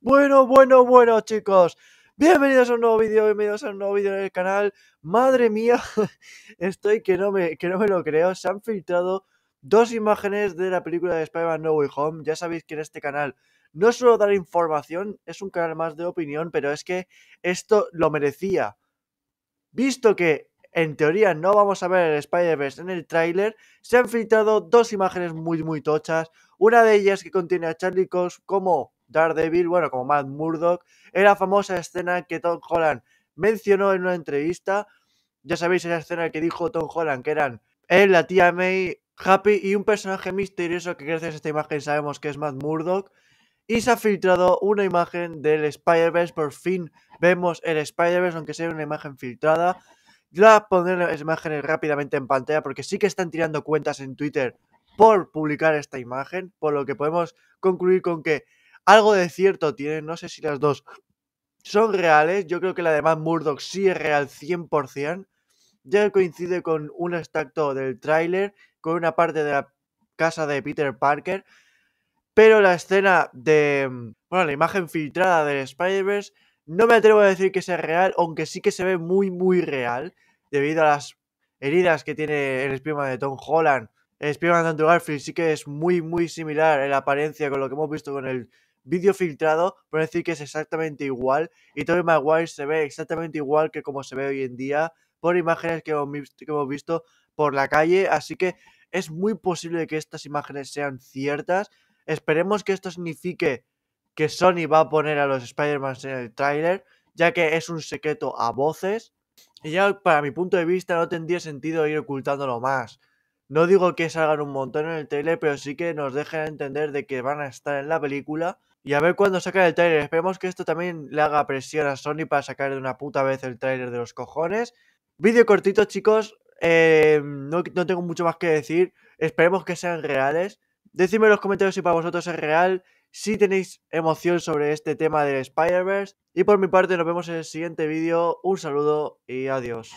Bueno, bueno, bueno, chicos. Bienvenidos a un nuevo vídeo, bienvenidos a un nuevo vídeo en el canal. Madre mía, estoy que no, me, que no me lo creo. Se han filtrado dos imágenes de la película de Spider-Man No Way Home. Ya sabéis que en este canal no solo dar información, es un canal más de opinión, pero es que esto lo merecía. Visto que en teoría no vamos a ver el Spider-Verse en el tráiler, se han filtrado dos imágenes muy, muy tochas. Una de ellas que contiene a Charlie Cox como Daredevil, bueno, como Matt Murdock, era la famosa escena que Tom Holland mencionó en una entrevista. Ya sabéis esa escena que dijo Tom Holland, que eran él, eh, la tía May, Happy y un personaje misterioso que gracias a esta imagen sabemos que es Matt Murdock. Y se ha filtrado una imagen del Spider-Verse. Por fin vemos el Spider-Verse, aunque sea una imagen filtrada. a pondré las imágenes rápidamente en pantalla porque sí que están tirando cuentas en Twitter por publicar esta imagen, por lo que podemos concluir con que algo de cierto tienen, no sé si las dos son reales. Yo creo que la de Matt Murdock sí es real 100%. Ya coincide con un extracto del tráiler, con una parte de la casa de Peter Parker. Pero la escena de. Mm, bueno, la imagen filtrada del Spider-Verse. No me atrevo a decir que sea real, aunque sí que se ve muy, muy real. Debido a las heridas que tiene el espíritu de Tom Holland. El spider de Andrew Garfield sí que es muy, muy similar en la apariencia con lo que hemos visto con el vídeo filtrado por decir que es exactamente igual y Tobey Maguire se ve exactamente igual que como se ve hoy en día por imágenes que hemos visto por la calle, así que es muy posible que estas imágenes sean ciertas. Esperemos que esto signifique que Sony va a poner a los Spider-Man en el tráiler, ya que es un secreto a voces. Y ya para mi punto de vista no tendría sentido ir ocultándolo más. No digo que salgan un montón en el trailer, pero sí que nos dejen entender de que van a estar en la película. Y a ver cuándo sacan el trailer. Esperemos que esto también le haga presión a Sony para sacar de una puta vez el trailer de los cojones. Vídeo cortito, chicos. Em, no, no, tengo mucho más que decir. Esperemos que sean reales. Decidme en los comentarios si para vosotros es real. Si tenéis emoción sobre este tema del Spider-Verse. Y por mi parte, nos vemos en el siguiente vídeo. Un saludo y adiós.